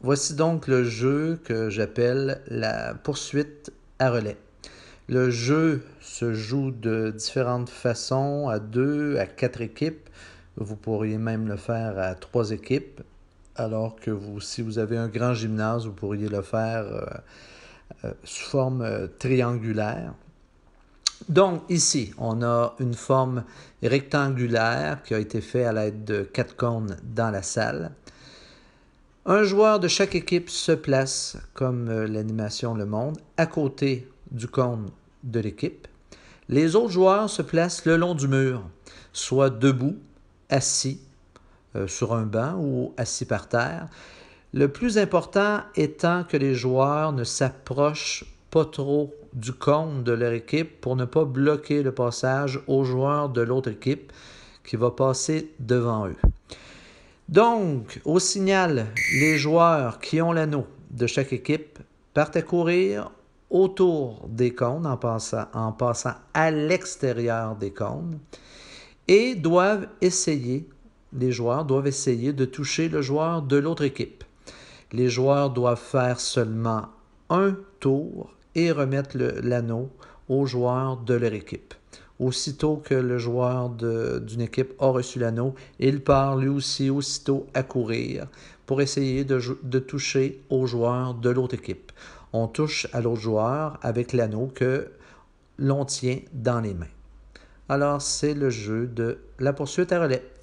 Voici donc le jeu que j'appelle la poursuite à relais. Le jeu se joue de différentes façons, à deux, à quatre équipes. Vous pourriez même le faire à trois équipes. Alors que si vous avez un grand gymnase, vous pourriez le faire euh, euh, sous forme euh, triangulaire. Donc ici, on a une forme rectangulaire qui a été faite à l'aide de quatre cornes dans la salle. Un joueur de chaque équipe se place, comme euh, l'animation le montre, à côté du cône de l'équipe. Les autres joueurs se placent le long du mur, soit debout, assis euh, sur un banc ou assis par terre. Le plus important étant que les joueurs ne s'approchent pas trop du cône de leur équipe pour ne pas bloquer le passage aux joueurs de l'autre équipe qui va passer devant eux. Donc, au signal, les joueurs qui ont l'anneau de chaque équipe partent à courir autour des cônes en passant, en passant à l'extérieur des cônes et doivent essayer, les joueurs doivent essayer de toucher le joueur de l'autre équipe. Les joueurs doivent faire seulement un tour et remettre l'anneau au joueur de leur équipe. Aussitôt que le joueur d'une équipe a reçu l'anneau, il part lui aussi aussitôt à courir pour essayer de, toucher au joueur de l'autre équipe. On touche à l'autre joueur avec l'anneau que l'on tient dans les mains. Alors c'est le jeu de la poursuite à relais.